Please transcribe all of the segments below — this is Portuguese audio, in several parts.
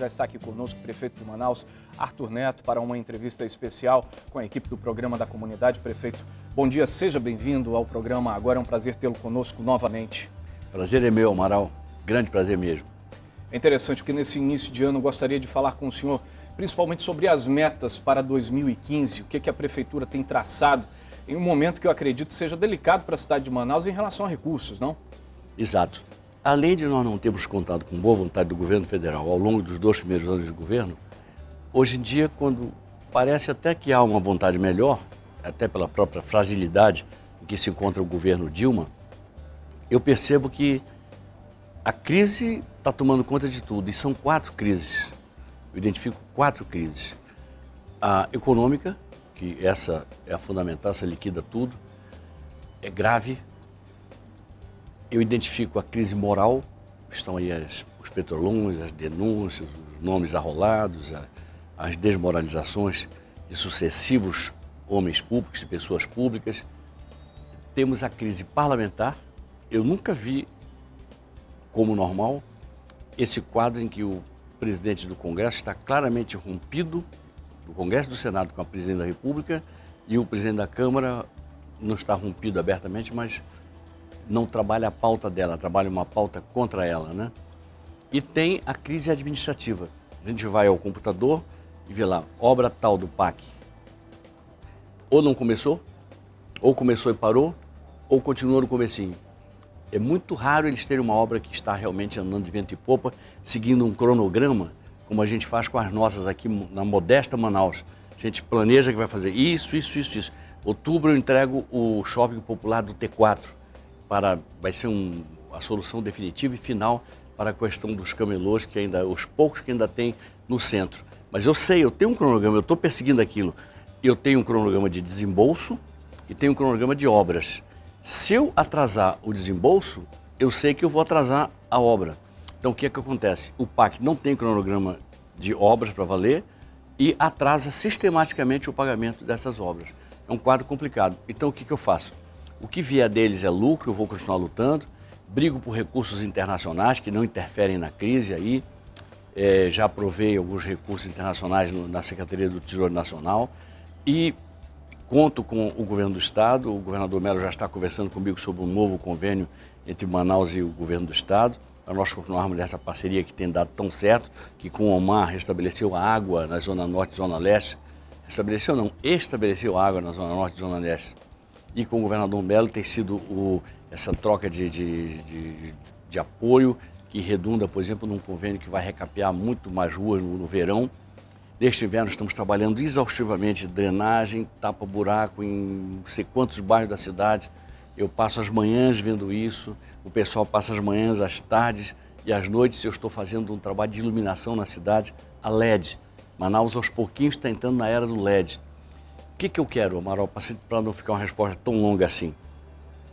Já está aqui conosco o prefeito de Manaus, Arthur Neto, para uma entrevista especial com a equipe do programa da comunidade. Prefeito, bom dia, seja bem-vindo ao programa agora. É um prazer tê-lo conosco novamente. Prazer é meu, Amaral. Grande prazer mesmo. É interessante que nesse início de ano eu gostaria de falar com o senhor principalmente sobre as metas para 2015, o que, que a prefeitura tem traçado em um momento que eu acredito seja delicado para a cidade de Manaus em relação a recursos, não? Exato além de nós não termos contado com boa vontade do governo federal ao longo dos dois primeiros anos de governo, hoje em dia, quando parece até que há uma vontade melhor, até pela própria fragilidade em que se encontra o governo Dilma, eu percebo que a crise está tomando conta de tudo. E são quatro crises. Eu identifico quatro crises. A econômica, que essa é a fundamental, essa liquida tudo, é grave, eu identifico a crise moral, estão aí as, os petrolões, as denúncias, os nomes arrolados, a, as desmoralizações de sucessivos homens públicos e pessoas públicas. Temos a crise parlamentar. Eu nunca vi como normal esse quadro em que o presidente do Congresso está claramente rompido, do Congresso do Senado com a presidente da República, e o presidente da Câmara não está rompido abertamente, mas não trabalha a pauta dela, trabalha uma pauta contra ela, né? E tem a crise administrativa. A gente vai ao computador e vê lá, obra tal do PAC. Ou não começou, ou começou e parou, ou continuou no comecinho. É muito raro eles terem uma obra que está realmente andando de vento e popa, seguindo um cronograma, como a gente faz com as nossas aqui na modesta Manaus. A gente planeja que vai fazer isso, isso, isso, isso. Outubro eu entrego o shopping popular do T4 para vai ser um, a solução definitiva e final para a questão dos camelôs que ainda os poucos que ainda tem no centro. Mas eu sei, eu tenho um cronograma, eu estou perseguindo aquilo. Eu tenho um cronograma de desembolso e tenho um cronograma de obras. Se eu atrasar o desembolso, eu sei que eu vou atrasar a obra. Então o que é que acontece? O PAC não tem cronograma de obras para valer e atrasa sistematicamente o pagamento dessas obras. É um quadro complicado. Então o que, que eu faço? O que vier deles é lucro, eu vou continuar lutando. Brigo por recursos internacionais que não interferem na crise aí. É, já aprovei alguns recursos internacionais no, na Secretaria do Tesouro Nacional e conto com o governo do Estado. O governador Melo já está conversando comigo sobre um novo convênio entre Manaus e o governo do Estado, para nós continuarmos nessa parceria que tem dado tão certo, que com o Omar restabeleceu a água na Zona Norte e Zona Leste. Restabeleceu não, estabeleceu água na Zona Norte e Zona Leste e com o governador Melo tem sido o, essa troca de, de, de, de, apoio que redunda, por exemplo, num convênio que vai recapear muito mais ruas no, no verão. Neste inverno estamos trabalhando exaustivamente drenagem, tapa-buraco em sei quantos bairros da cidade. Eu passo as manhãs vendo isso, o pessoal passa as manhãs, as tardes e as noites. Eu estou fazendo um trabalho de iluminação na cidade a LED. Manaus aos pouquinhos está entrando na era do LED. O que, que eu quero, Amaral, para não ficar uma resposta tão longa assim?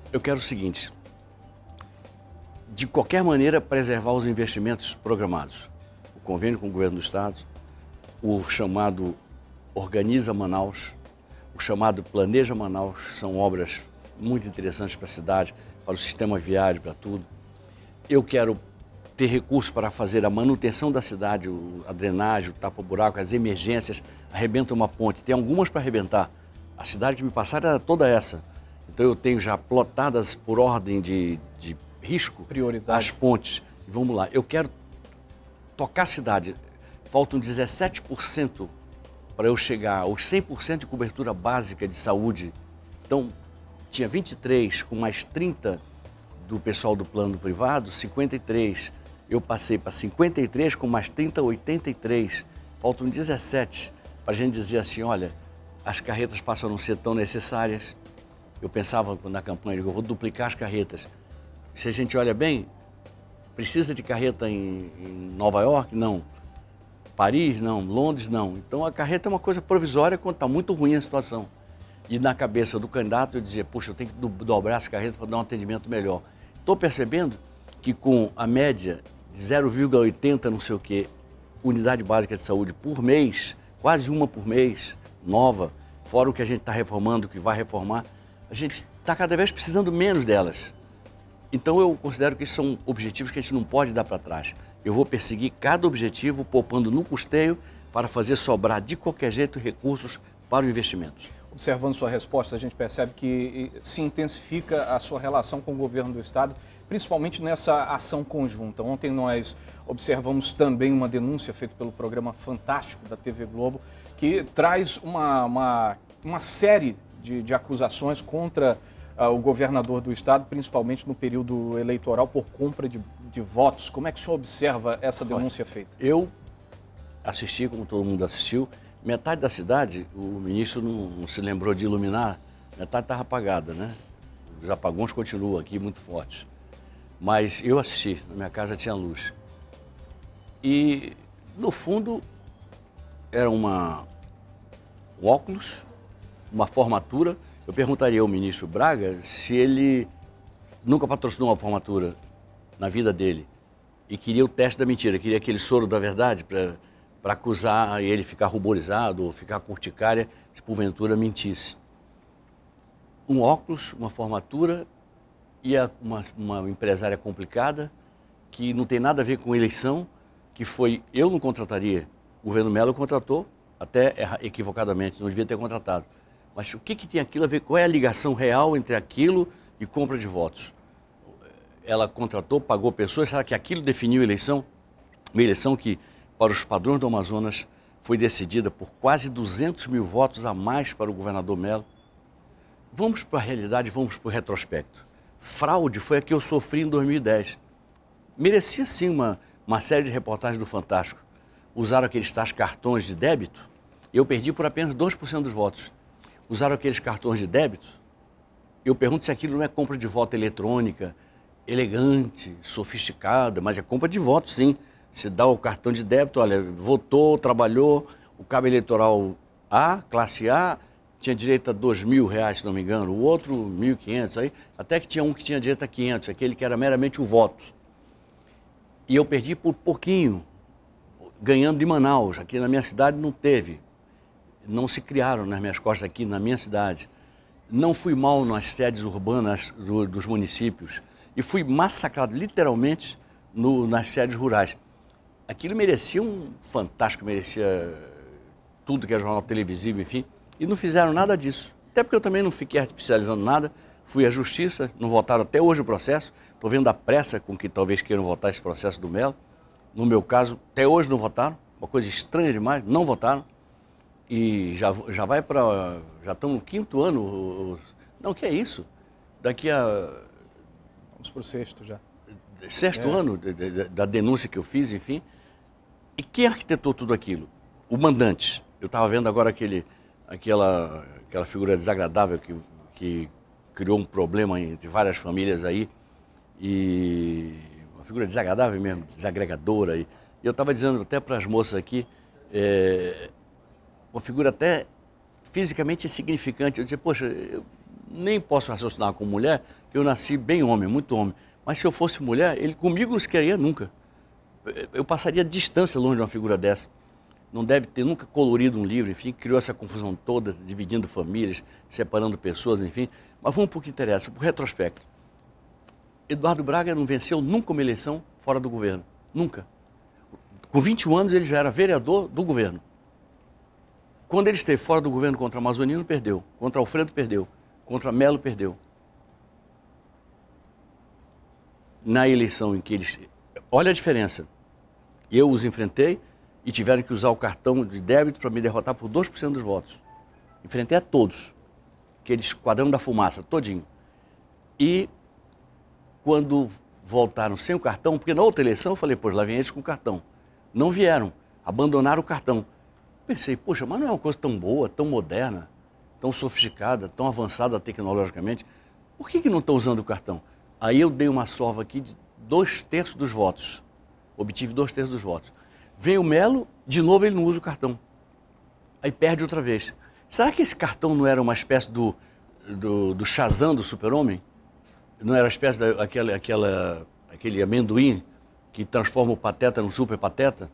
Eu quero o seguinte: de qualquer maneira, preservar os investimentos programados. O convênio com o governo do Estado, o chamado Organiza Manaus, o chamado Planeja Manaus, são obras muito interessantes para a cidade, para o sistema viário, para tudo. Eu quero ter recursos para fazer a manutenção da cidade, a drenagem, o tapa-buraco, as emergências, arrebenta uma ponte. Tem algumas para arrebentar. A cidade que me passaram era toda essa. Então eu tenho já plotadas por ordem de, de risco Prioridade. as pontes. vamos lá, eu quero tocar a cidade. Faltam 17% para eu chegar aos 100% de cobertura básica de saúde. Então, tinha 23, com mais 30 do pessoal do plano privado, 53 eu passei para 53 com mais 30, 83. Faltam 17 para a gente dizer assim, olha, as carretas passam a não ser tão necessárias. Eu pensava na campanha, eu vou duplicar as carretas. Se a gente olha bem, precisa de carreta em, em Nova York? Não. Paris? Não. Londres? Não. Então a carreta é uma coisa provisória quando está muito ruim a situação. E na cabeça do candidato eu dizia, puxa, eu tenho que dobrar essa carreta para dar um atendimento melhor. Estou percebendo que com a média de 0,80 não sei o que unidade básica de saúde por mês, quase uma por mês, nova, fora o que a gente está reformando, que vai reformar, a gente está cada vez precisando menos delas. Então eu considero que são objetivos que a gente não pode dar para trás. Eu vou perseguir cada objetivo poupando no custeio para fazer sobrar de qualquer jeito recursos para o investimento. Observando sua resposta, a gente percebe que se intensifica a sua relação com o governo do Estado principalmente nessa ação conjunta. Ontem nós observamos também uma denúncia feita pelo programa Fantástico da TV Globo, que traz uma, uma, uma série de, de acusações contra uh, o governador do estado, principalmente no período eleitoral, por compra de, de votos. Como é que o senhor observa essa denúncia feita? Eu assisti, como todo mundo assistiu, metade da cidade, o ministro não, não se lembrou de iluminar, metade estava apagada, né? Os apagões continuam aqui muito fortes. Mas eu assisti, na minha casa tinha luz. E no fundo era uma, um óculos, uma formatura. Eu perguntaria ao ministro Braga se ele nunca patrocinou uma formatura na vida dele e queria o teste da mentira, queria aquele soro da verdade para para acusar e ele ficar ruborizado ou ficar corticária se porventura mentisse. Um óculos, uma formatura e a, é uma, uma empresária complicada, que não tem nada a ver com eleição, que foi, eu não contrataria, o governo Melo contratou, até equivocadamente, não devia ter contratado. Mas o que, que tem aquilo a ver? Qual é a ligação real entre aquilo e compra de votos? Ela contratou, pagou pessoas, será que aquilo definiu a eleição? Uma eleição que, para os padrões do Amazonas, foi decidida por quase 200 mil votos a mais para o governador Melo. Vamos para a realidade, vamos para o retrospecto fraude foi a que eu sofri em 2010. Merecia sim uma, uma série de reportagens do Fantástico. Usaram aqueles tais cartões de débito, eu perdi por apenas 2% dos votos. Usaram aqueles cartões de débito, eu pergunto se aquilo não é compra de voto eletrônica, elegante, sofisticada, mas é compra de voto sim. Se dá o cartão de débito, olha, votou, trabalhou, o cabo eleitoral A, classe A, tinha direito a dois mil reais, se não me engano, o outro mil quinhentos aí, até que tinha um que tinha direito a quinhentos, aquele que era meramente o voto. E eu perdi por pouquinho, ganhando de Manaus, aqui na minha cidade não teve, não se criaram nas minhas costas aqui na minha cidade. Não fui mal nas sedes urbanas do, dos municípios e fui massacrado literalmente no, nas sedes rurais. Aquilo merecia um fantástico, merecia tudo que é jornal televisivo, enfim. E não fizeram nada disso. Até porque eu também não fiquei artificializando nada, fui à justiça, não votaram até hoje o processo. Estou vendo a pressa com que talvez queiram votar esse processo do Melo. No meu caso, até hoje não votaram, uma coisa estranha demais, não votaram. E já, já vai para. Já estamos no quinto ano. Não, o que é isso? Daqui a. Vamos para o sexto já. Sexto é. ano de, de, da denúncia que eu fiz, enfim. E quem arquitetou tudo aquilo? O mandante. Eu estava vendo agora aquele aquela, aquela figura desagradável que, que criou um problema entre várias famílias aí, e uma figura desagradável mesmo, desagregadora. E eu estava dizendo até para as moças aqui, é, uma figura até fisicamente insignificante. Eu dizia, poxa, eu nem posso raciocinar com mulher, eu nasci bem homem, muito homem. Mas se eu fosse mulher, ele comigo não se queria nunca. Eu passaria distância longe de uma figura dessa não deve ter nunca colorido um livro, enfim, criou essa confusão toda, dividindo famílias, separando pessoas, enfim. Mas vamos para o que interessa, para o retrospecto. Eduardo Braga não venceu nunca uma eleição fora do governo, nunca. Com 21 anos ele já era vereador do governo. Quando ele esteve fora do governo contra Amazonino, perdeu. Contra Alfredo, perdeu. Contra Melo, perdeu. Na eleição em que eles... Olha a diferença. Eu os enfrentei, e tiveram que usar o cartão de débito para me derrotar por 2% dos votos. Enfrentei a todos, aquele esquadrão da fumaça, todinho. E quando voltaram sem o cartão, porque na outra eleição eu falei, pois lá vem eles com o cartão. Não vieram, abandonaram o cartão. Pensei, poxa, mas não é uma coisa tão boa, tão moderna, tão sofisticada, tão avançada tecnologicamente. Por que, que não estão usando o cartão? Aí eu dei uma sova aqui de dois terços dos votos. Obtive dois terços dos votos. Vem o Melo, de novo ele não usa o cartão. Aí perde outra vez. Será que esse cartão não era uma espécie do, do, do Shazam do super-homem? Não era a espécie daquele aquela, aquele amendoim que transforma o pateta no super-pateta?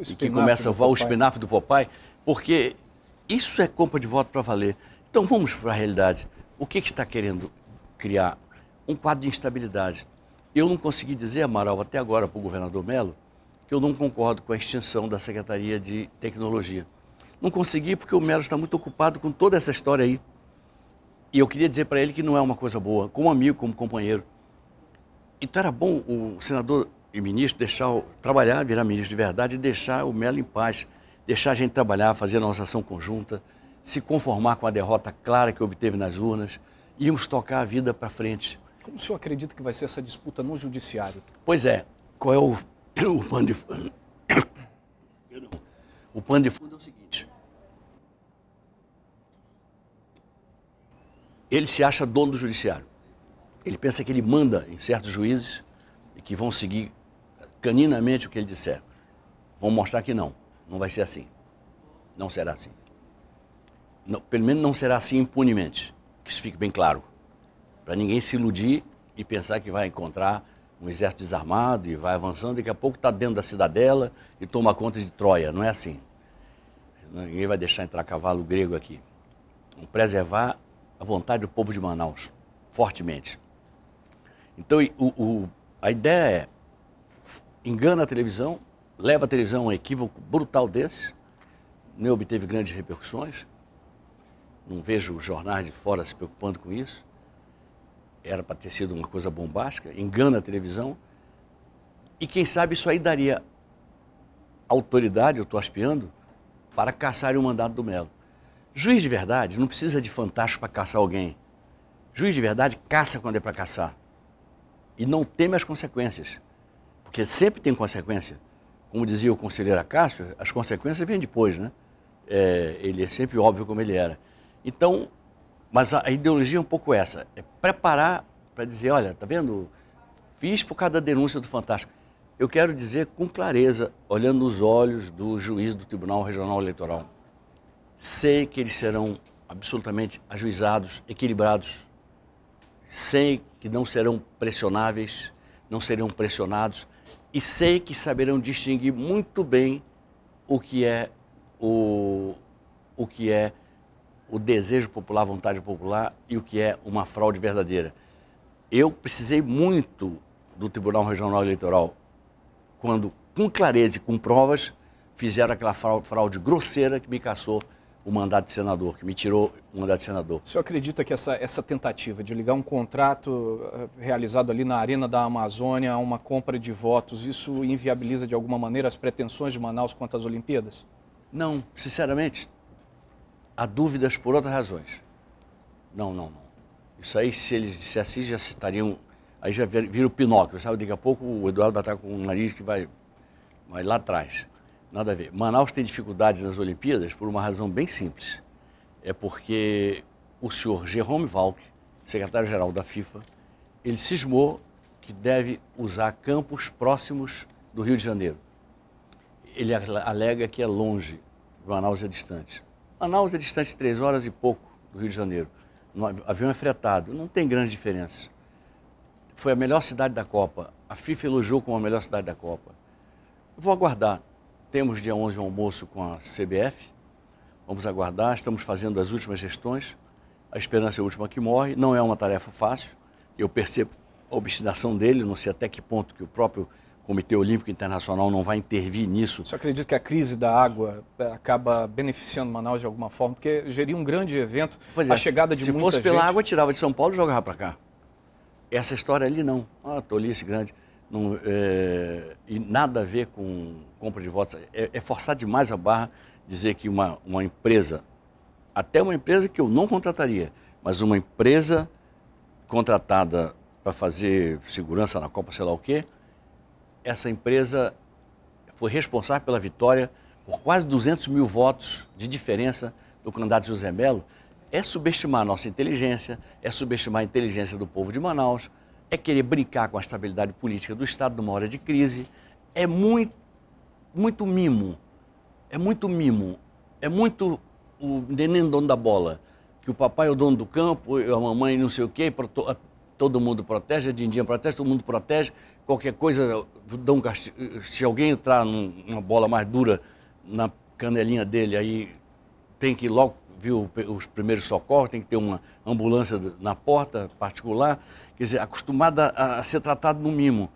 E que começa a voar o espinafre do papai? Porque isso é compra de voto para valer. Então vamos para a realidade. O que, que está querendo criar? Um quadro de instabilidade. Eu não consegui dizer, Amaral, até agora para o governador Melo, que eu não concordo com a extinção da Secretaria de Tecnologia. Não consegui porque o Melo está muito ocupado com toda essa história aí. E eu queria dizer para ele que não é uma coisa boa, como amigo, como companheiro. Então era bom o senador e ministro deixar trabalhar, virar ministro de verdade e deixar o Melo em paz, deixar a gente trabalhar, fazer a nossa ação conjunta, se conformar com a derrota clara que obteve nas urnas, e íamos tocar a vida para frente. Como o senhor acredita que vai ser essa disputa no judiciário? Pois é, qual é o O pano de fundo. O pano de fundo é o seguinte. Ele se acha dono do judiciário. Ele pensa que ele manda em certos juízes e que vão seguir caninamente o que ele disser. Vão mostrar que não. Não vai ser assim. Não será assim. Não, pelo menos não será assim impunemente. Que isso fique bem claro. Para ninguém se iludir e pensar que vai encontrar um exército desarmado e vai avançando, daqui a pouco está dentro da cidadela e toma conta de Troia. Não é assim. Ninguém vai deixar entrar cavalo grego aqui. Vamos preservar a vontade do povo de Manaus, fortemente. Então, o, o, a ideia é, engana a televisão, leva a televisão a um equívoco brutal desse, nem obteve grandes repercussões, não vejo jornais de fora se preocupando com isso, era para ter sido uma coisa bombástica, engana a televisão. E quem sabe isso aí daria autoridade, eu estou aspiando, para caçarem o mandato do Melo. Juiz de verdade não precisa de fantástico para caçar alguém. Juiz de verdade caça quando é para caçar. E não teme as consequências. Porque sempre tem consequência. Como dizia o conselheiro Acácio, as consequências vêm depois, né? É, ele é sempre óbvio como ele era. Então, mas a, ideologia é um pouco essa: é preparar para dizer, olha, tá vendo? Fiz por cada denúncia do Fantástico. Eu quero dizer com clareza, olhando nos olhos do juiz do Tribunal Regional Eleitoral, sei que eles serão absolutamente ajuizados, equilibrados, sei que não serão pressionáveis, não serão pressionados e sei que saberão distinguir muito bem o que é o, o que é o desejo popular, a vontade popular e o que é uma fraude verdadeira. Eu precisei muito do Tribunal Regional Eleitoral quando, com clareza e com provas, fizeram aquela fraude grosseira que me caçou o mandato de senador, que me tirou o mandato de senador. O senhor acredita que essa, essa tentativa de ligar um contrato eh, realizado ali na Arena da Amazônia a uma compra de votos, isso inviabiliza de alguma maneira as pretensões de Manaus quanto às Olimpíadas? Não, sinceramente, há dúvidas por outras razões. Não, não, não. Isso aí, se eles dissessem já estariam. Aí já vira o Pinóquio, sabe? Daqui a pouco o Eduardo vai estar com um nariz que vai, vai lá atrás. Nada a ver. Manaus tem dificuldades nas Olimpíadas por uma razão bem simples. É porque o senhor Jerome Valk, secretário-geral da FIFA, ele cismou que deve usar campos próximos do Rio de Janeiro. Ele alega que é longe, Manaus é distante. Manaus é distante três horas e pouco do Rio de Janeiro. No avião é fretado, não tem grande diferença. Foi a melhor cidade da Copa. A FIFA elogiou como a melhor cidade da Copa. Vou aguardar. Temos dia 11 um almoço com a CBF. Vamos aguardar. Estamos fazendo as últimas gestões. A esperança é a última que morre. Não é uma tarefa fácil. Eu percebo a obstinação dele. Não sei até que ponto que o próprio Comitê Olímpico Internacional não vai intervir nisso. Só acredito que a crise da água é, acaba beneficiando Manaus de alguma forma, porque geria um grande evento, pois a é, chegada de muita Se fosse pela água, tirava de São Paulo e jogava para cá. Essa história ali não. Ah, tolice grande. Não, é, e nada a ver com compra de votos. É, é forçar demais a barra dizer que uma, uma empresa, até uma empresa que eu não contrataria, mas uma empresa contratada para fazer segurança na Copa, sei lá o quê, essa empresa foi responsável pela vitória por quase 200 mil votos de diferença do candidato José Melo, é subestimar a nossa inteligência, é subestimar a inteligência do povo de Manaus, é querer brincar com a estabilidade política do Estado numa hora de crise, é muito, muito mimo, é muito mimo, é muito o neném dono da bola, que o papai é o dono do campo, a mamãe não sei o quê, todo mundo protege, a Dindinha protege, todo mundo protege, qualquer coisa, um se alguém entrar numa bola mais dura na canelinha dele, aí tem que logo vir os primeiros socorros, tem que ter uma ambulância na porta particular, quer dizer, acostumada a, ser tratado no mimo.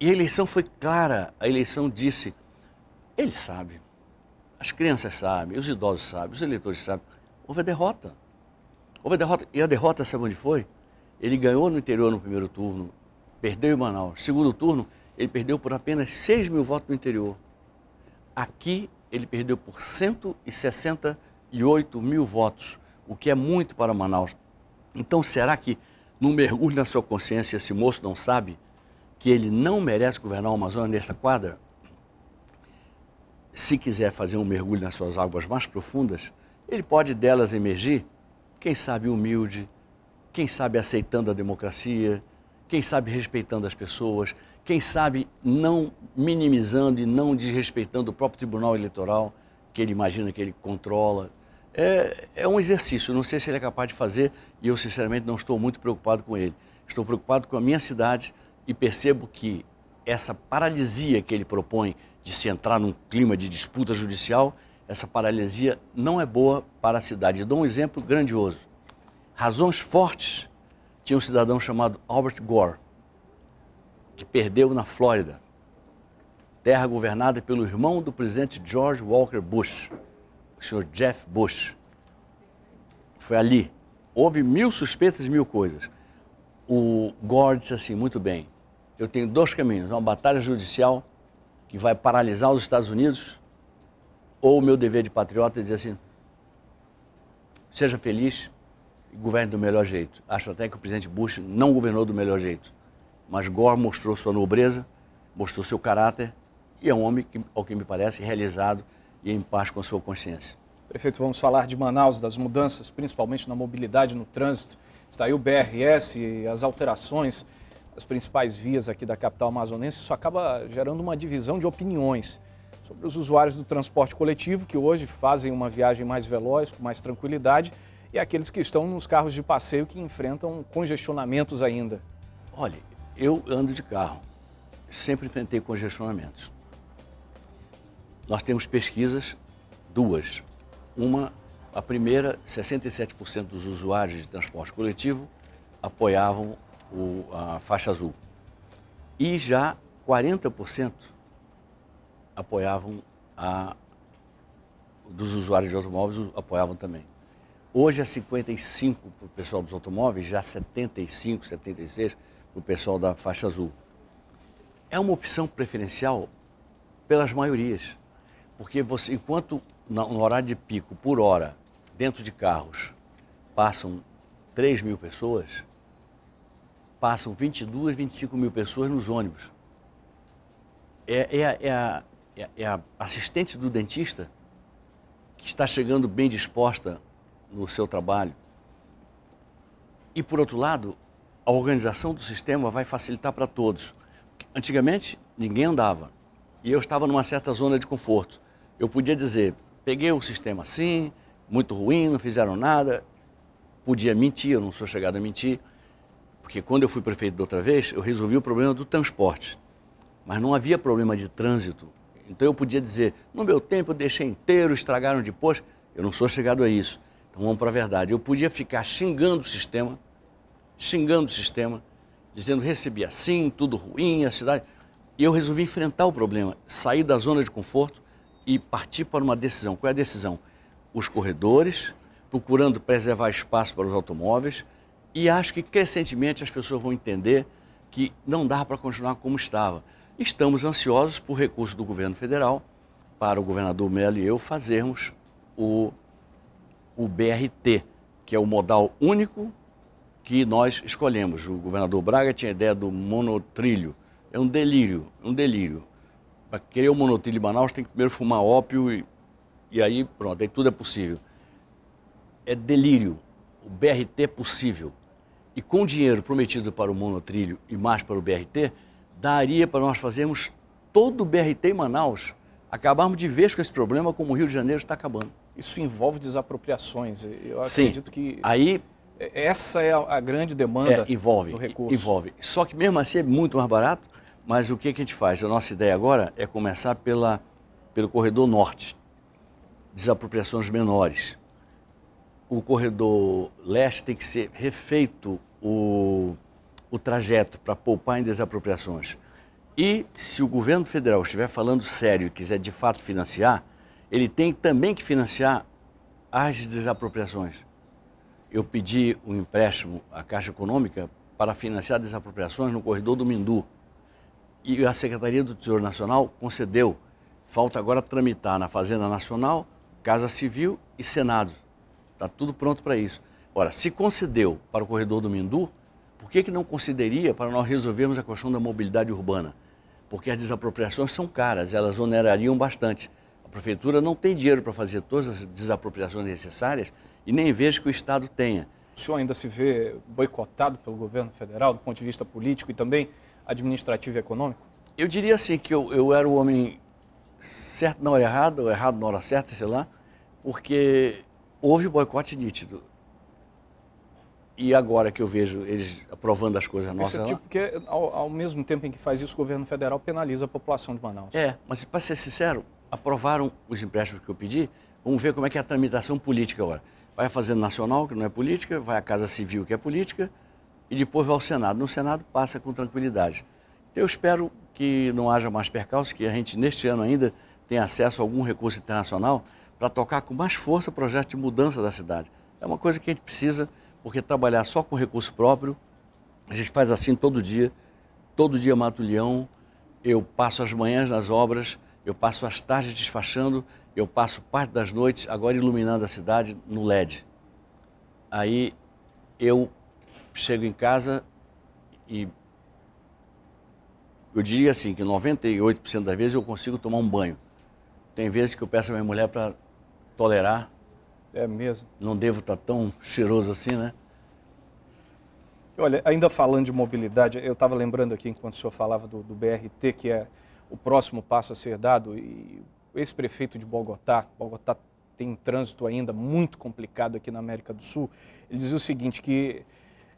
E a eleição foi clara, a eleição disse, ele sabe, as crianças sabem, os idosos sabem, os eleitores sabem, houve a derrota. Houve a derrota, e a derrota sabe onde foi? Ele ganhou no interior no primeiro turno, Perdeu em Manaus. Segundo turno, ele perdeu por apenas 6 mil votos no interior. Aqui, ele perdeu por 168 mil votos, o que é muito para Manaus. Então, será que no mergulho na sua consciência esse moço não sabe que ele não merece governar o Amazonas nesta quadra? Se quiser fazer um mergulho nas suas águas mais profundas, ele pode delas emergir, quem sabe humilde, quem sabe aceitando a democracia, quem sabe respeitando as pessoas, quem sabe não minimizando e não desrespeitando o próprio Tribunal Eleitoral, que ele imagina que ele controla. É, é um exercício, não sei se ele é capaz de fazer e eu, sinceramente, não estou muito preocupado com ele. Estou preocupado com a minha cidade e percebo que essa paralisia que ele propõe de se entrar num clima de disputa judicial, essa paralisia não é boa para a cidade. Eu dou um exemplo grandioso. Razões fortes tinha um cidadão chamado Albert Gore, que perdeu na Flórida, terra governada pelo irmão do presidente George Walker Bush, o senhor Jeff Bush. Foi ali. Houve mil suspeitas, mil coisas. O Gore disse assim: muito bem, eu tenho dois caminhos, uma batalha judicial que vai paralisar os Estados Unidos, ou o meu dever de patriota é dizer assim: seja feliz, governe do melhor jeito. Acho até que o presidente Bush não governou do melhor jeito. Mas Gore mostrou sua nobreza, mostrou seu caráter e é um homem, que, ao que me parece, realizado e em paz com a sua consciência. Prefeito, vamos falar de Manaus, das mudanças, principalmente na mobilidade, no trânsito. Está aí o BRS, as alterações as principais vias aqui da capital amazonense. Isso acaba gerando uma divisão de opiniões sobre os usuários do transporte coletivo, que hoje fazem uma viagem mais veloz, com mais tranquilidade, e aqueles que estão nos carros de passeio que enfrentam congestionamentos ainda? Olha, eu ando de carro, sempre enfrentei congestionamentos. Nós temos pesquisas, duas. Uma, a primeira, 67% dos usuários de transporte coletivo apoiavam o, a faixa azul. E já 40% apoiavam a, dos usuários de automóveis apoiavam também. Hoje é 55 para o pessoal dos automóveis, já 75, 76 para o pessoal da faixa azul. É uma opção preferencial pelas maiorias, porque você, enquanto no horário de pico por hora, dentro de carros, passam 3 mil pessoas, passam 22, 25 mil pessoas nos ônibus. É, é, é, é, a, é, a, assistente do dentista que está chegando bem disposta no seu trabalho. E, por outro lado, a organização do sistema vai facilitar para todos. Antigamente, ninguém andava. E eu estava numa certa zona de conforto. Eu podia dizer, peguei o sistema assim, muito ruim, não fizeram nada. Podia mentir, eu não sou chegado a mentir. Porque quando eu fui prefeito da outra vez, eu resolvi o problema do transporte. Mas não havia problema de trânsito. Então eu podia dizer, no meu tempo eu deixei inteiro, estragaram depois. Eu não sou chegado a isso. Então vamos para a verdade. Eu podia ficar xingando o sistema, xingando o sistema, dizendo recebi assim, tudo ruim, a cidade. E eu resolvi enfrentar o problema, sair da zona de conforto e partir para uma decisão. Qual é a decisão? Os corredores, procurando preservar espaço para os automóveis, e acho que crescentemente as pessoas vão entender que não dá para continuar como estava. Estamos ansiosos por recurso do governo federal para o governador Melo e eu fazermos o o BRT, que é o modal único que nós escolhemos. O governador Braga tinha a ideia do monotrilho. É um delírio, um delírio. Para querer o um monotrilho em Manaus, tem que primeiro fumar ópio e, e aí pronto, aí tudo é possível. É delírio. O BRT é possível. E com o dinheiro prometido para o monotrilho e mais para o BRT, daria para nós fazermos todo o BRT em Manaus. Acabarmos de vez com esse problema como o Rio de Janeiro está acabando isso envolve desapropriações. Eu acredito Sim. que. Aí. É, essa é a, grande demanda é, envolve, do recurso. Envolve. Só que mesmo assim é muito mais barato, mas o que, que a gente faz? A nossa ideia agora é começar pela, pelo corredor norte, desapropriações menores. O corredor leste tem que ser refeito o, o trajeto para poupar em desapropriações. E se o governo federal estiver falando sério e quiser de fato financiar, ele tem também que financiar as desapropriações. Eu pedi um empréstimo à Caixa Econômica para financiar desapropriações no corredor do Mindu. E a Secretaria do Tesouro Nacional concedeu. Falta agora tramitar na Fazenda Nacional, Casa Civil e Senado. Está tudo pronto para isso. Ora, se concedeu para o corredor do Mindu, por que, que não concederia para nós resolvermos a questão da mobilidade urbana? Porque as desapropriações são caras, elas onerariam bastante. A prefeitura não tem dinheiro para fazer todas as desapropriações necessárias e nem vejo que o Estado tenha. O senhor ainda se vê boicotado pelo governo federal do ponto de vista político e também administrativo e econômico? Eu diria assim que eu, eu era o homem certo na hora errada, ou errado na hora certa, sei lá, porque houve boicote nítido. E agora que eu vejo eles aprovando as coisas é nossas. Perceptivo, porque é, ao, ao mesmo tempo em que faz isso, o governo federal penaliza a população de Manaus. É, mas para ser sincero, aprovaram os empréstimos que eu pedi, vamos ver como é que é a tramitação política agora. Vai a Fazenda Nacional, que não é política, vai à Casa Civil, que é política, e depois vai ao Senado. No Senado passa com tranquilidade. Então, eu espero que não haja mais percalços, que a gente, neste ano ainda, tenha acesso a algum recurso internacional para tocar com mais força o projeto de mudança da cidade. É uma coisa que a gente precisa, porque trabalhar só com recurso próprio, a gente faz assim todo dia, todo dia mato leão, eu passo as manhãs nas obras, eu passo as tardes despachando, eu passo parte das noites agora iluminando a cidade no LED. Aí eu chego em casa e eu diria assim que 98% das vezes eu consigo tomar um banho. Tem vezes que eu peço a minha mulher para tolerar. É mesmo. Não devo estar tá tão cheiroso assim, né? Olha, ainda falando de mobilidade, eu estava lembrando aqui enquanto o senhor falava do, do BRT, que é o próximo passo a ser dado. E esse prefeito de Bogotá, Bogotá tem um trânsito ainda muito complicado aqui na América do Sul, ele dizia o seguinte, que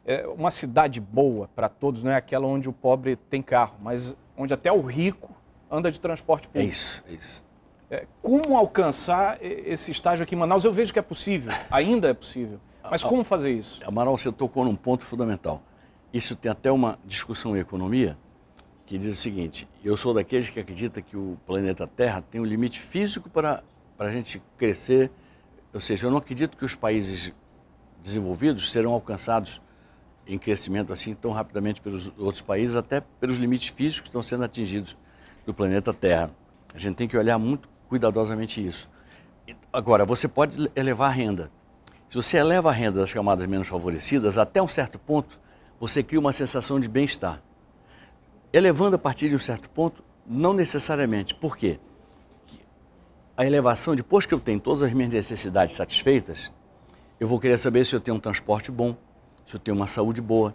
é, uma cidade boa para todos não é aquela onde o pobre tem carro, mas onde até o rico anda de transporte é público. É isso, é isso. É, como alcançar esse estágio aqui em Manaus? Eu vejo que é possível, ainda é possível. Mas como fazer isso? Amaral, você tocou num ponto fundamental. Isso tem até uma discussão em economia que diz o seguinte: Eu sou daqueles que acredita que o planeta Terra tem um limite físico para, para a gente crescer. Ou seja, eu não acredito que os países desenvolvidos serão alcançados em crescimento assim tão rapidamente pelos outros países, até pelos limites físicos que estão sendo atingidos do planeta Terra. A gente tem que olhar muito cuidadosamente isso. Agora, você pode elevar a renda. Se você eleva a renda das camadas menos favorecidas, até um certo ponto, você cria uma sensação de bem-estar. Elevando a partir de um certo ponto, não necessariamente. Por quê? A elevação, depois que eu tenho todas as minhas necessidades satisfeitas, eu vou querer saber se eu tenho um transporte bom, se eu tenho uma saúde boa,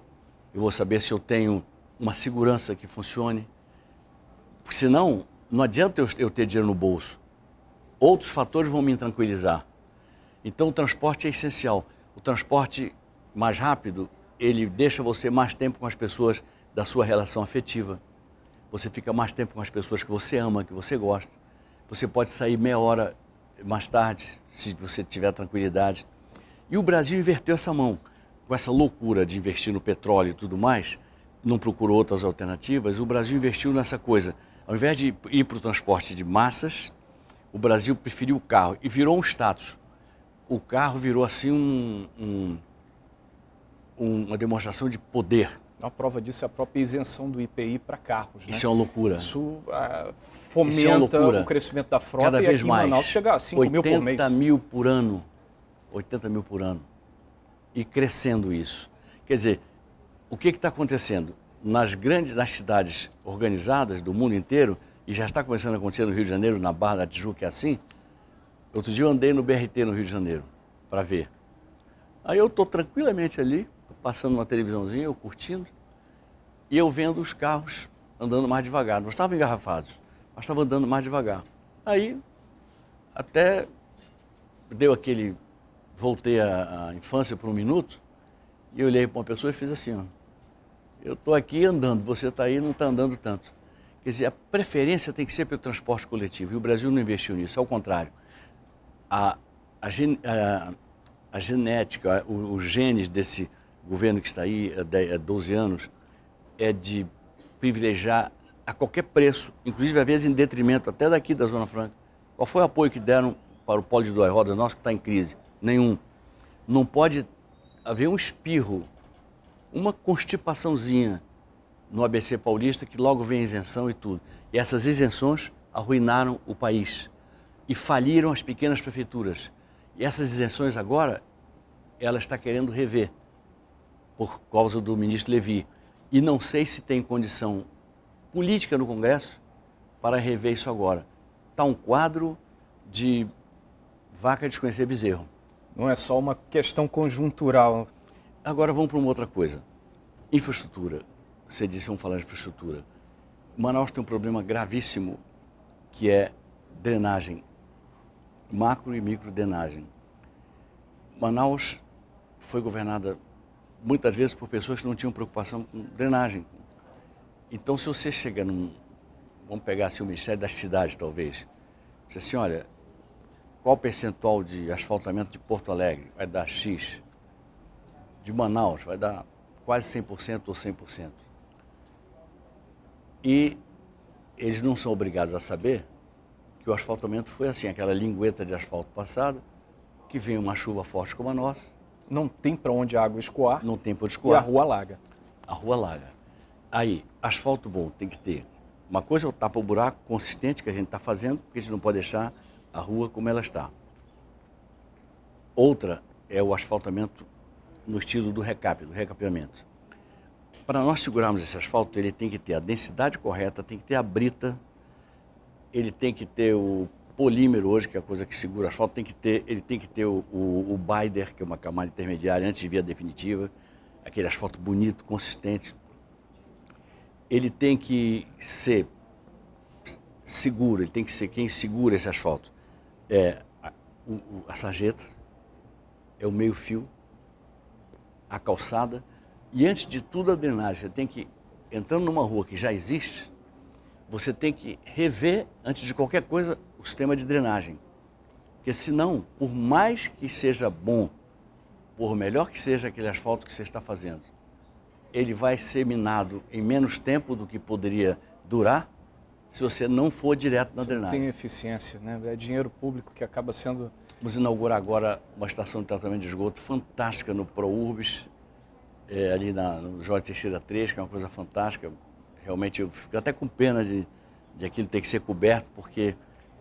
eu vou saber se eu tenho uma segurança que funcione. Porque senão, não adianta eu, ter dinheiro no bolso. Outros fatores vão me tranquilizar. Então, o transporte é essencial. O transporte mais rápido, ele deixa você mais tempo com as pessoas, da sua relação afetiva. Você fica mais tempo com as pessoas que você ama, que você gosta. Você pode sair meia hora mais tarde, se você tiver tranquilidade. E o Brasil inverteu essa mão. Com essa loucura de investir no petróleo e tudo mais, não procurou outras alternativas, o Brasil investiu nessa coisa. Ao invés de ir para o transporte de massas, o Brasil preferiu o carro e virou um status. O carro virou assim um, um, uma demonstração de poder então, a prova disso é a própria isenção do IPI para carros. Né? Isso né? é uma loucura. Isso uh, ah, fomenta Isso é o crescimento da frota Cada e vez aqui mais. em Manaus chega a 5 mil por mês. 80 mil por ano. 80 mil por ano. E crescendo isso. Quer dizer, o que está acontecendo? Nas grandes, nas cidades organizadas do mundo inteiro, e já está começando a acontecer no Rio de Janeiro, na Barra da Tijuca, é assim. Outro dia eu andei no BRT no Rio de Janeiro, para ver. Aí eu estou tranquilamente ali, passando uma televisãozinha, eu curtindo, e eu vendo os carros andando mais devagar. Não estavam engarrafados, mas estavam andando mais devagar. Aí, até deu aquele. Voltei à, à infância por um minuto, e olhei para uma pessoa e fiz assim: ó, eu estou aqui andando, você está aí não está andando tanto. Quer dizer, a preferência tem que ser pelo transporte coletivo, e o Brasil não investiu nisso, ao contrário. A, a, a, a genética, os genes desse o governo que está aí há, 12 anos, é de privilegiar a qualquer preço, inclusive às vezes em detrimento até daqui da Zona Franca. Qual foi o apoio que deram para o polo de duas rodas nosso que está em crise? Nenhum. Não pode haver um espirro, uma constipaçãozinha no ABC paulista que logo vem isenção e tudo. E essas isenções arruinaram o país e faliram as pequenas prefeituras. E essas isenções agora ela está querendo rever por causa do ministro Levi. E não sei se tem condição política no Congresso para rever isso agora. Está um quadro de vaca desconhecer bezerro. Não é só uma questão conjuntural. Agora vamos para uma outra coisa. Infraestrutura. Você disse, vamos falar de infraestrutura. Manaus tem um problema gravíssimo que é drenagem, macro e micro drenagem. Manaus foi governada muitas vezes por pessoas que não tinham preocupação com drenagem. Então, se você chega num. Vamos pegar assim o Ministério da Cidade, talvez. Diz assim: olha, qual percentual de asfaltamento de Porto Alegre? Vai dar X. De Manaus, vai dar quase 100% ou 100%. E eles não são obrigados a saber que o asfaltamento foi assim aquela lingueta de asfalto passada, que vem uma chuva forte como a nossa não tem para onde a água escoar. Não tem para escoar. E a rua larga. A rua larga. Aí, asfalto bom tem que ter. Uma coisa é o tapa-buraco consistente que a gente está fazendo, porque a gente não pode deixar a rua como ela está. Outra é o asfaltamento no estilo do recap, do recapeamento. Para nós segurarmos esse asfalto, ele tem que ter a densidade correta, tem que ter a brita, ele tem que ter o polímero hoje, que é a coisa que segura as fotos, tem que ter, ele tem que ter o, o, o bider, que é uma camada intermediária antes de via definitiva, aquele asfalto bonito, consistente. Ele tem que ser seguro, ele tem que ser quem segura esse asfalto. É a, o, a sarjeta, é o meio fio, a calçada e antes de tudo a drenagem. Você tem que, entrando numa rua que já existe, você tem que rever, antes de qualquer coisa, o sistema de drenagem. Porque senão, por mais que seja bom, por melhor que seja aquele asfalto que você está fazendo, ele vai ser minado em menos tempo do que poderia durar se você não for direto na Isso drenagem. Tem eficiência, né? É dinheiro público que acaba sendo. Vamos inaugurar agora uma estação de tratamento de esgoto fantástica no ProUrbis, é, ali na, no Jorge Teixeira 3, que é uma coisa fantástica. Realmente eu fico até com pena de, de aquilo ter que ser coberto, porque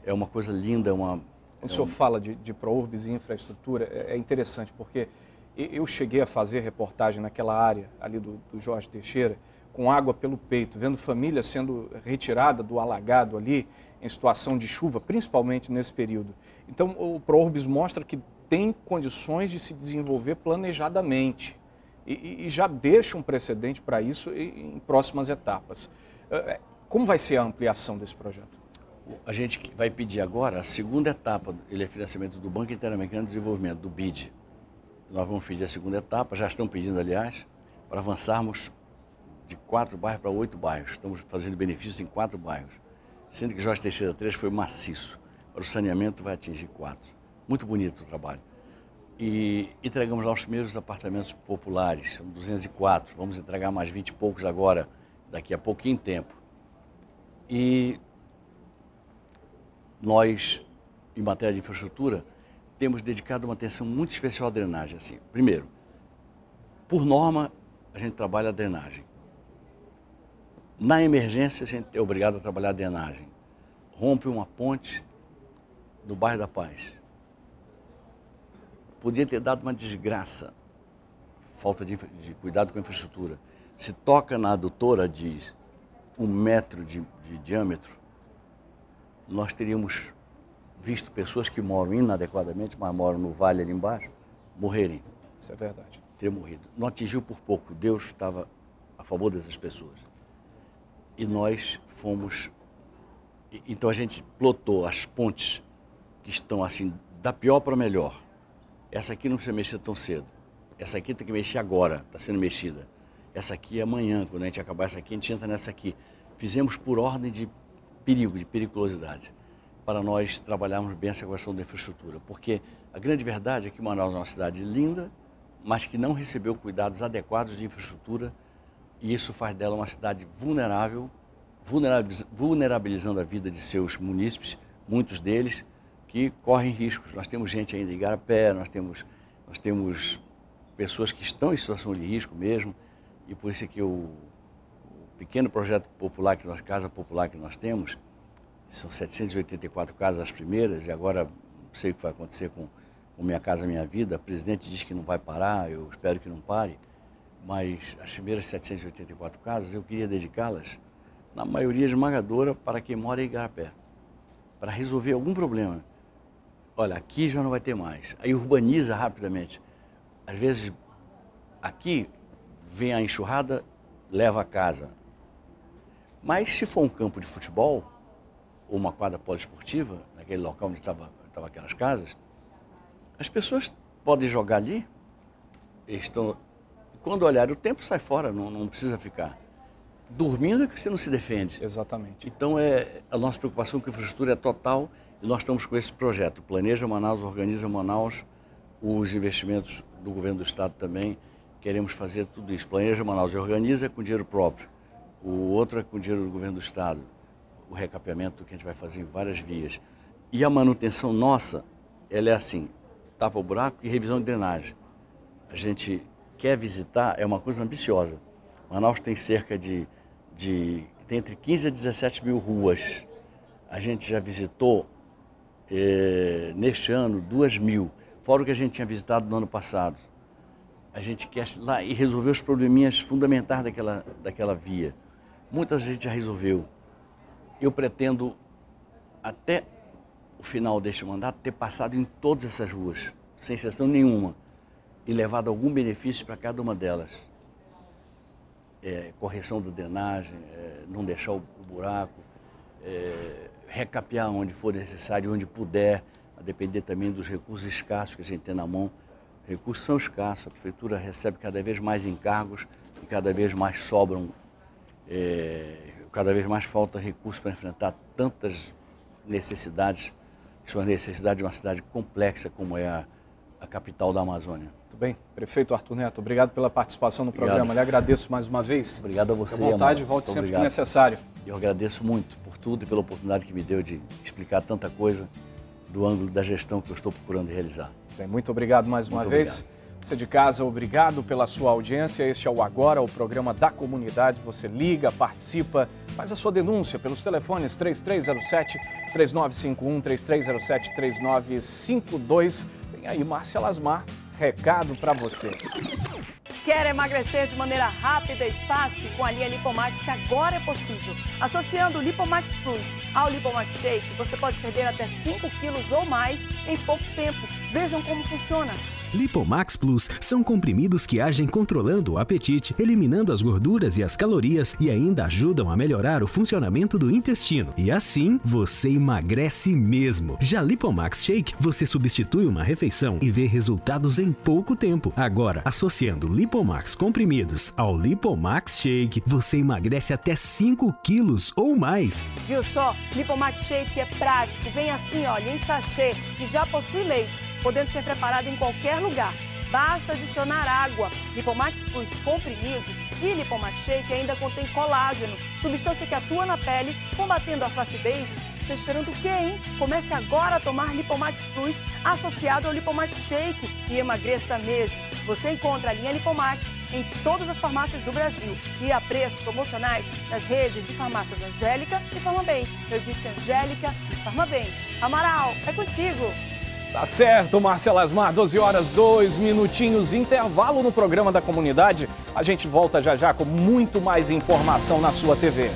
é uma coisa linda, é uma... Quando é o senhor um... fala de, de ProUrbs e infraestrutura, é, é interessante, porque eu cheguei a fazer reportagem naquela área ali do, do Jorge Teixeira, com água pelo peito, vendo família sendo retirada do alagado ali, em situação de chuva, principalmente nesse período. Então, o ProUrbis mostra que tem condições de se desenvolver planejadamente e, e já deixa um precedente para isso em próximas etapas. Eh, eh, como vai ser a ampliação desse projeto? A gente vai pedir agora a segunda etapa, ele é financiamento do Banco Interamericano né, de Desenvolvimento, do BID. Nós vamos pedir a segunda etapa, já estão pedindo, aliás, para avançarmos de quatro bairros para oito bairros. Estamos fazendo benefícios em quatro bairros, sendo que Jorge Teixeira 3 foi maciço. Para o saneamento vai atingir quatro. Muito bonito o trabalho. E entregamos lá os primeiros apartamentos populares, são 204. Vamos entregar mais 20 e poucos agora, daqui a pouquinho tempo. E nós, em matéria de infraestrutura, temos dedicado uma atenção muito especial à drenagem. Assim, primeiro, por norma, a gente trabalha a drenagem. Na emergência, a gente é obrigado a trabalhar a drenagem. Rompe uma ponte no bairro da Paz. Podia ter dado uma desgraça, falta de, de cuidado com a infraestrutura. Se toca na adutora de um metro de, de diâmetro, nós teríamos visto pessoas que moram inadequadamente, mas moram no vale ali embaixo, morrerem. Isso é verdade. Teriam morrido. Não atingiu por pouco. Deus estava a favor dessas pessoas. E nós fomos. Então a gente plotou as pontes que estão assim, da pior para melhor. Essa aqui não precisa mexer tão cedo. Essa aqui tem que mexer agora, está sendo mexida. Essa aqui é amanhã, quando a gente acabar essa aqui, a gente entra nessa aqui. Fizemos por ordem de perigo, de periculosidade, para nós trabalharmos bem essa questão da infraestrutura. Porque a grande verdade é que Manaus é uma cidade linda, mas que não recebeu cuidados adequados de infraestrutura, e isso faz dela uma cidade vulnerável, vulnerabilizando a vida de seus munícipes, muitos deles, que correm riscos. Nós temos gente ainda em Igarapé, nós temos, nós temos pessoas que estão em situação de risco mesmo, e por isso é que eu pequeno projeto popular que nós, casa popular que nós temos, são 784 casas as primeiras, e agora não sei o que vai acontecer com, com Minha Casa Minha Vida. O presidente diz que não vai parar, eu espero que não pare, mas as primeiras 784 casas eu queria dedicá-las, na maioria esmagadora, para quem mora em Igarapé, para resolver algum problema. Olha, aqui já não vai ter mais. Aí urbaniza rapidamente. Às vezes, aqui vem a enxurrada, leva a casa. Mas se for um campo de futebol, ou uma quadra poliesportiva, naquele local onde estavam aquelas casas, as pessoas podem jogar ali, estão, quando olhar o tempo, sai fora, não, não precisa ficar. Dormindo é que você não se defende. Exatamente. Então, é, a nossa preocupação com a infraestrutura é total e nós estamos com esse projeto. Planeja Manaus, Organiza Manaus, os investimentos do governo do estado também. Queremos fazer tudo isso. Planeja Manaus e organiza com dinheiro próprio o outro é com o dinheiro do governo do Estado, o recapeamento que a gente vai fazer em várias vias. E a manutenção nossa, ela é assim, tapa o buraco e revisão de drenagem. A gente quer visitar, é uma coisa ambiciosa. Manaus tem cerca de, de tem entre 15 a 17 mil ruas. A gente já visitou, eh, neste ano, 2 mil, fora o que a gente tinha visitado no ano passado. A gente quer ir lá e resolver os probleminhas fundamentais daquela, daquela via. Muitas a gente já resolveu. Eu pretendo, até o final deste mandato, ter passado em todas essas ruas, sem exceção nenhuma, e levado algum benefício para cada uma delas. É, correção da drenagem, é, não deixar o buraco, é, recapear onde for necessário, onde puder, a depender também dos recursos escassos que a gente tem na mão. Recursos são escassos, a prefeitura recebe cada vez mais encargos e cada vez mais sobram é, cada vez mais falta recursos para enfrentar tantas necessidades, que são as necessidades de uma cidade complexa como é a, a capital da Amazônia. Muito bem. Prefeito Arthur Neto, obrigado pela participação no obrigado. programa. Lhe agradeço mais uma vez. Obrigado a você. Fique à vontade, amor. volte Muito sempre obrigado. que necessário. Eu agradeço muito por tudo e pela oportunidade que me deu de explicar tanta coisa do ângulo da gestão que eu estou procurando realizar. Bem, muito obrigado mais uma muito vez. Obrigado. Você de casa, obrigado pela sua audiência. Este é o Agora, o programa da comunidade. Você liga, participa, faz a sua denúncia pelos telefones 3307-3951, 3307-3952. Tem aí Márcia Lasmar, recado para você. Quer emagrecer de maneira rápida e fácil? Com a linha Lipomax agora é possível. Associando o Lipomax Plus ao Lipomax Shake, você pode perder até 5 quilos ou mais em pouco tempo. Vejam como funciona. Lipomax Plus são comprimidos que agem controlando o apetite, eliminando as gorduras e as calorias e ainda ajudam a melhorar o funcionamento do intestino. E assim, você emagrece mesmo. Já Lipomax Shake, você substitui uma refeição e vê resultados em pouco tempo. Agora, associando Lipomax comprimidos ao Lipomax Shake, você emagrece até 5 quilos ou mais. Viu só? Lipomax Shake é prático, vem assim, olha, em sachê e já possui leite podendo ser preparado em qualquer lugar. Basta adicionar água. Lipomax Plus comprimidos e Lipomax Shake ainda contém colágeno, substância que atua na pele, combatendo a flacidez. Está esperando o quê, hein? Comece agora a tomar Lipomax Plus associado ao Lipomax Shake e emagreça mesmo. Você encontra a linha Lipomax em todas as farmácias do Brasil e a preços promocionais nas redes de farmácias Angélica e Farmabem. Eu disse Angélica e Farmabem. Amaral, é contigo! Tá certo, Marcelo Lasmar, 12 horas, 2 minutinhos, intervalo no programa da comunidade. A gente volta já já com muito mais informação na sua TV.